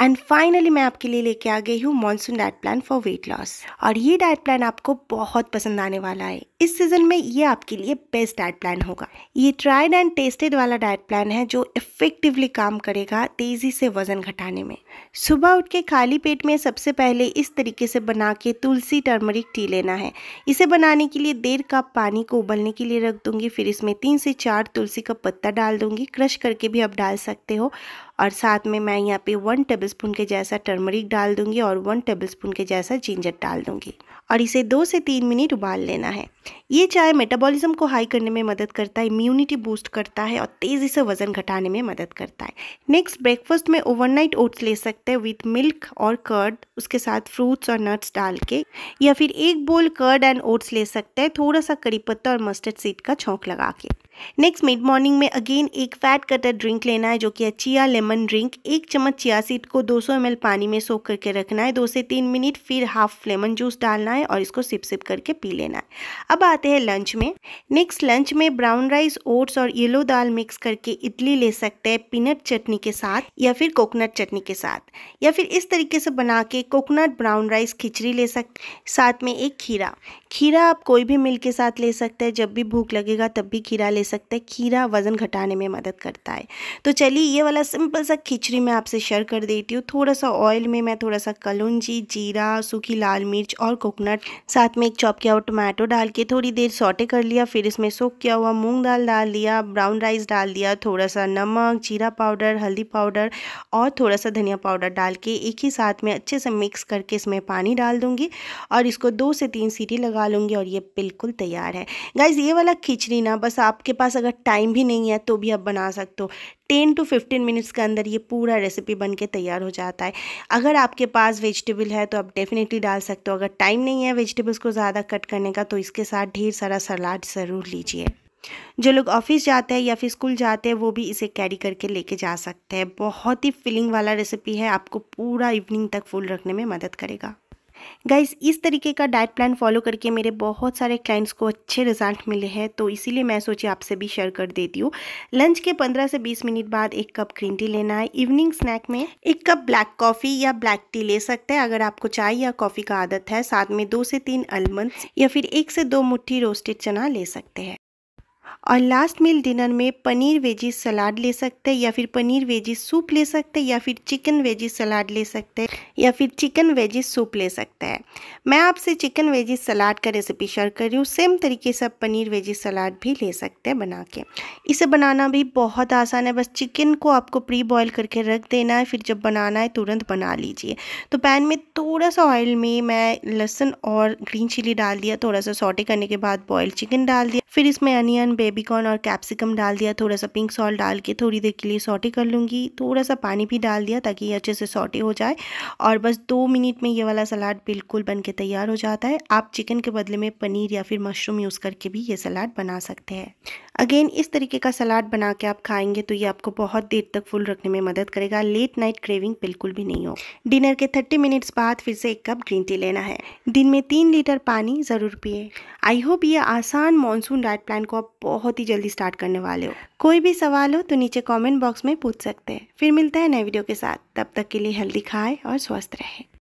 and finally मैं आपके लिए लेके आ गई हूँ monsoon diet plan for weight loss और ये डाइट प्लान आपको बहुत पसंद आने वाला है इस सीज़न में ये आपके लिए बेस्ट डाइट प्लान होगा ये ट्राइड एंड टेस्टेड वाला डाइट प्लान है जो इफेक्टिवली काम करेगा तेज़ी से वज़न घटाने में सुबह उठ के खाली पेट में सबसे पहले इस तरीके से बना के तुलसी टर्मरिक टी लेना है इसे बनाने के लिए डेढ़ कप पानी को उबलने के लिए रख दूंगी फिर इसमें तीन से चार तुलसी का पत्ता डाल दूंगी क्रश करके भी आप डाल सकते हो और साथ में मैं यहाँ पे वन टेबलस्पून के जैसा टर्मरिक डाल दूंगी और वन टेबलस्पून के जैसा जिंजर डाल दूंगी और इसे दो से तीन मिनट उबाल लेना है ये चाय मेटाबॉलिज्म को हाई करने में मदद करता है इम्यूनिटी बूस्ट करता है और तेज़ी से वज़न घटाने में मदद करता है नेक्स्ट ब्रेकफास्ट में ओवरनाइट ओट्स ले सकते हैं विथ मिल्क और कर्ड उसके साथ फ्रूट्स और नट्स डाल के या फिर एक बोल कर्ड एंड ओट्स ले सकते हैं थोड़ा सा करी पत्ता और मस्टर्ड सीड का छोंक लगा के नेक्स्ट मिड मॉर्निंग में अगेन एक फैट कटर ड्रिंक लेना है जो कि चिया लेमन ड्रिंक एक चम्मच चिया सीड को 200 सौ पानी में सोख करके रखना है दो से तीन मिनट फिर हाफ लेमन जूस डालना है और इसको सिप सिप करके पी लेना है अब आते हैं लंच में नेक्स्ट लंच में ब्राउन राइस ओट्स और येलो दाल मिक्स करके इडली ले सकते हैं पीनट चटनी के साथ या फिर कोकोनट चटनी के साथ या फिर इस तरीके से बना के कोकोनट ब्राउन राइस खिचड़ी ले सकते साथ में एक खीरा खीरा आप कोई भी मिल के साथ ले सकते हैं जब भी भूख लगेगा तब भी खीरा ले सकता है खीरा वज़न घटाने में मदद करता है तो चलिए ये वाला सिंपल सा खिचड़ी मैं आपसे शेयर कर देती हूँ थोड़ा सा ऑयल में मैं थोड़ा सा कलौजी जीरा सूखी लाल मिर्च और कोकोनट साथ में एक चॉप किया हुआ टोमेटो डाल के थोड़ी देर सौटे कर लिया फिर इसमें सोख किया हुआ मूँग दाल डाल दिया ब्राउन राइस डाल दिया थोड़ा सा नमक जीरा पाउडर हल्दी पाउडर और थोड़ा सा धनिया पाउडर डाल के एक ही साथ में अच्छे से मिक्स करके इसमें पानी डाल दूँगी और इसको दो से तीन सीटी लगा लूँगी और ये बिल्कुल तैयार है गाइज़ ये वाला खिचड़ी ना बस आपके पास अगर टाइम भी नहीं है तो भी आप बना सकते हो टेन टू फिफ्टीन मिनट्स के अंदर ये पूरा रेसिपी बन के तैयार हो जाता है अगर आपके पास वेजिटेबल है तो आप डेफिनेटली डाल सकते हो अगर टाइम नहीं है वेजिटेबल्स को ज़्यादा कट करने का तो इसके साथ ढेर सारा सलाद ज़रूर लीजिए जो लोग ऑफिस जाते हैं या फिर स्कूल जाते हैं वो भी इसे कैरी करके लेके जा सकते हैं बहुत ही फीलिंग वाला रेसिपी है आपको पूरा इवनिंग तक फुल रखने में मदद करेगा गाइज इस तरीके का डाइट प्लान फॉलो करके मेरे बहुत सारे क्लाइंट्स को अच्छे रिजल्ट मिले हैं तो इसीलिए मैं सोची आपसे भी शेयर कर देती हूँ लंच के 15 से 20 मिनट बाद एक कप ग्रीन टी लेना है इवनिंग स्नैक में एक कप ब्लैक कॉफ़ी या ब्लैक टी ले सकते हैं अगर आपको चाय या कॉफ़ी का आदत है साथ में दो से तीन आलमंड या फिर एक से दो मुठ्ठी रोस्टेड चना ले सकते हैं और लास्ट मील डिनर में पनीर वेजी सलाद ले सकते हैं या फिर पनीर वेजी सूप ले सकते हैं या फिर चिकन वेजी सलाद ले सकते हैं या फिर चिकन वेजी सूप ले सकते हैं मैं आपसे चिकन वेजी सलाद का रेसिपी शेयर कर रही हूँ सेम तरीके से आप पनीर वेजी सलाद भी ले सकते हैं बना के इसे बनाना भी बहुत आसान है बस चिकन को आपको प्री बॉयल करके रख देना है फिर जब बनाना है तुरंत बना लीजिए तो पैन में थोड़ा सा ऑयल में मैं लहसुन और ग्रीन चिली डाल दिया थोड़ा सा सॉटे करने के बाद बॉयल चिकन डाल दिया फिर इसमें अनियन बे बेबीकॉर्न और कैप्सिकम डाल दिया थोड़ा सा पिंक सॉल्ट डाल के थोड़ी देर के लिए सॉटे कर लूँगी थोड़ा सा पानी भी डाल दिया ताकि ये अच्छे से सॉटे हो जाए और बस दो मिनट में ये वाला सलाद बिल्कुल बन के तैयार हो जाता है आप चिकन के बदले में पनीर या फिर मशरूम यूज़ करके भी ये सलाद बना सकते हैं अगेन इस तरीके का सलाद बना के आप खाएंगे तो ये आपको बहुत देर तक फुल रखने में मदद करेगा लेट नाइट क्रेविंग बिल्कुल भी नहीं हो डिनर के थर्टी मिनट्स बाद फिर से एक कप ग्रीन टी लेना है दिन में तीन लीटर पानी ज़रूर पिए आई होप ये आसान मानसून डाइट प्लान को आप बहुत ही जल्दी स्टार्ट करने वाले हो कोई भी सवाल हो तो नीचे कॉमेंट बॉक्स में पूछ सकते हैं फिर मिलता है नए वीडियो के साथ तब तक के लिए हेल्दी खाए और स्वस्थ रहें